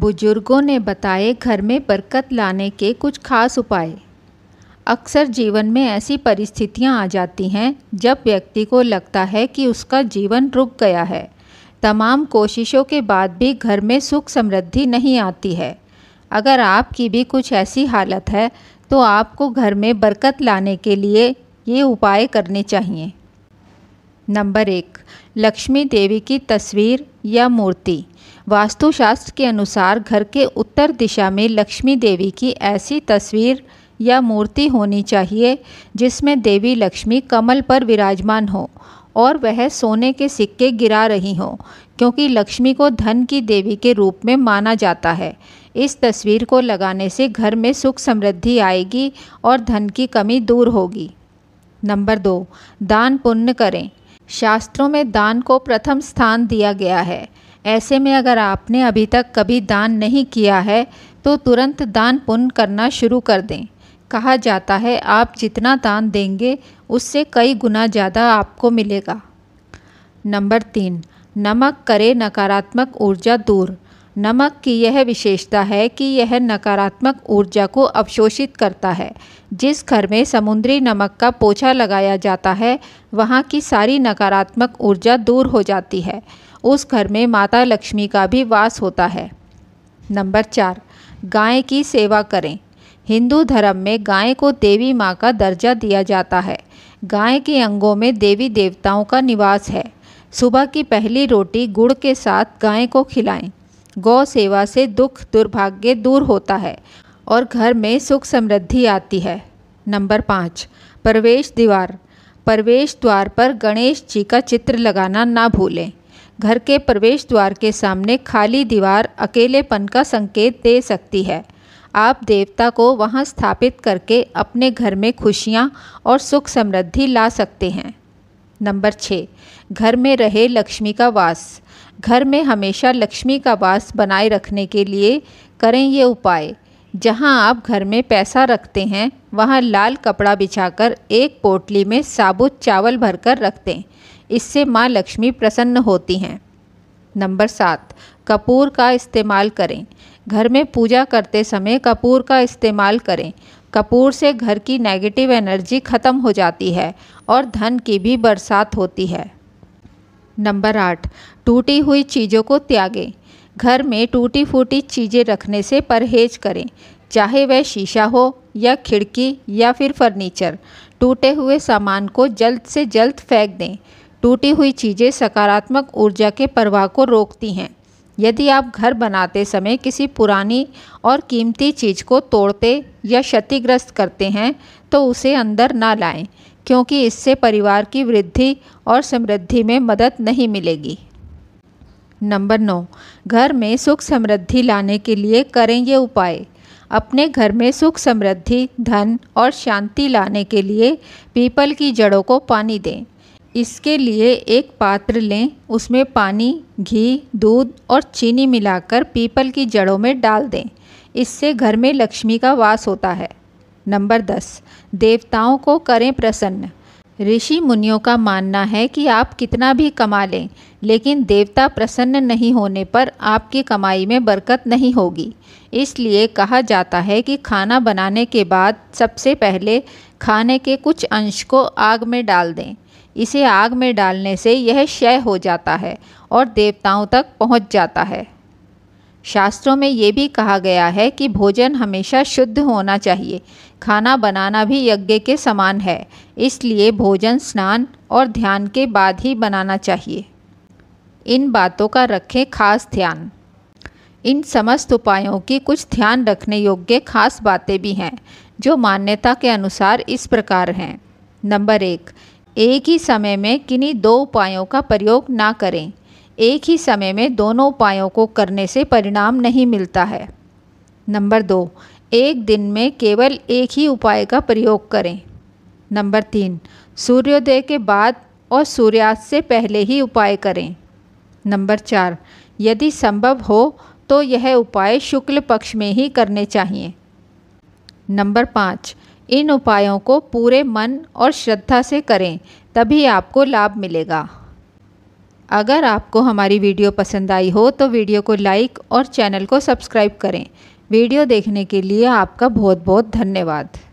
बुजुर्गों ने बताए घर में बरकत लाने के कुछ खास उपाय अक्सर जीवन में ऐसी परिस्थितियां आ जाती हैं जब व्यक्ति को लगता है कि उसका जीवन रुक गया है तमाम कोशिशों के बाद भी घर में सुख समृद्धि नहीं आती है अगर आपकी भी कुछ ऐसी हालत है तो आपको घर में बरकत लाने के लिए ये उपाय करने चाहिए नंबर एक लक्ष्मी देवी की तस्वीर या मूर्ति वास्तुशास्त्र के अनुसार घर के उत्तर दिशा में लक्ष्मी देवी की ऐसी तस्वीर या मूर्ति होनी चाहिए जिसमें देवी लक्ष्मी कमल पर विराजमान हो और वह सोने के सिक्के गिरा रही हो क्योंकि लक्ष्मी को धन की देवी के रूप में माना जाता है इस तस्वीर को लगाने से घर में सुख समृद्धि आएगी और धन की कमी दूर होगी नंबर दो दान पुण्य करें शास्त्रों में दान को प्रथम स्थान दिया गया है ऐसे में अगर आपने अभी तक कभी दान नहीं किया है तो तुरंत दान पुण्य करना शुरू कर दें कहा जाता है आप जितना दान देंगे उससे कई गुना ज़्यादा आपको मिलेगा नंबर तीन नमक करे नकारात्मक ऊर्जा दूर नमक की यह विशेषता है कि यह नकारात्मक ऊर्जा को अवशोषित करता है जिस घर में समुद्री नमक का पोछा लगाया जाता है वहाँ की सारी नकारात्मक ऊर्जा दूर हो जाती है उस घर में माता लक्ष्मी का भी वास होता है नंबर चार गाय की सेवा करें हिंदू धर्म में गाय को देवी माँ का दर्जा दिया जाता है गाय के अंगों में देवी देवताओं का निवास है सुबह की पहली रोटी गुड़ के साथ गाय को खिलाएं गौ सेवा से दुख दुर्भाग्य दूर होता है और घर में सुख समृद्धि आती है नंबर पाँच प्रवेश दीवार प्रवेश द्वार पर गणेश जी का चित्र लगाना ना भूलें घर के प्रवेश द्वार के सामने खाली दीवार अकेलेपन का संकेत दे सकती है आप देवता को वहां स्थापित करके अपने घर में खुशियां और सुख समृद्धि ला सकते हैं नंबर छः घर में रहे लक्ष्मी का वास घर में हमेशा लक्ष्मी का वास बनाए रखने के लिए करें ये उपाय जहां आप घर में पैसा रखते हैं वहां लाल कपड़ा बिछाकर एक पोटली में साबुत चावल भरकर रखते हैं इससे माँ लक्ष्मी प्रसन्न होती हैं नंबर सात कपूर का इस्तेमाल करें घर में पूजा करते समय कपूर का इस्तेमाल करें कपूर से घर की नेगेटिव एनर्जी ख़त्म हो जाती है और धन की भी बरसात होती है नंबर आठ टूटी हुई चीज़ों को त्यागें घर में टूटी फूटी चीज़ें रखने से परहेज करें चाहे वह शीशा हो या खिड़की या फिर फर्नीचर टूटे हुए सामान को जल्द से जल्द फेंक दें टूटी हुई चीज़ें सकारात्मक ऊर्जा के प्रवाह को रोकती हैं यदि आप घर बनाते समय किसी पुरानी और कीमती चीज़ को तोड़ते या क्षतिग्रस्त करते हैं तो उसे अंदर ना लाएं क्योंकि इससे परिवार की वृद्धि और समृद्धि में मदद नहीं मिलेगी नंबर नौ घर में सुख समृद्धि लाने के लिए करें ये उपाय अपने घर में सुख समृद्धि धन और शांति लाने के लिए पीपल की जड़ों को पानी दें इसके लिए एक पात्र लें उसमें पानी घी दूध और चीनी मिलाकर पीपल की जड़ों में डाल दें इससे घर में लक्ष्मी का वास होता है नंबर दस देवताओं को करें प्रसन्न ऋषि मुनियों का मानना है कि आप कितना भी कमा लें लेकिन देवता प्रसन्न नहीं होने पर आपकी कमाई में बरकत नहीं होगी इसलिए कहा जाता है कि खाना बनाने के बाद सबसे पहले खाने के कुछ अंश को आग में डाल दें इसे आग में डालने से यह क्षय हो जाता है और देवताओं तक पहुंच जाता है शास्त्रों में ये भी कहा गया है कि भोजन हमेशा शुद्ध होना चाहिए खाना बनाना भी यज्ञ के समान है इसलिए भोजन स्नान और ध्यान के बाद ही बनाना चाहिए इन बातों का रखें खास ध्यान इन समस्त उपायों की कुछ ध्यान रखने योग्य खास बातें भी हैं जो मान्यता के अनुसार इस प्रकार हैं नंबर एक एक ही समय में किन्हीं दो उपायों का प्रयोग ना करें एक ही समय में दोनों उपायों को करने से परिणाम नहीं मिलता है नंबर दो एक दिन में केवल एक ही उपाय का प्रयोग करें नंबर तीन सूर्योदय के बाद और सूर्यास्त से पहले ही उपाय करें नंबर चार यदि संभव हो तो यह उपाय शुक्ल पक्ष में ही करने चाहिए नंबर पाँच इन उपायों को पूरे मन और श्रद्धा से करें तभी आपको लाभ मिलेगा अगर आपको हमारी वीडियो पसंद आई हो तो वीडियो को लाइक और चैनल को सब्सक्राइब करें वीडियो देखने के लिए आपका बहुत बहुत धन्यवाद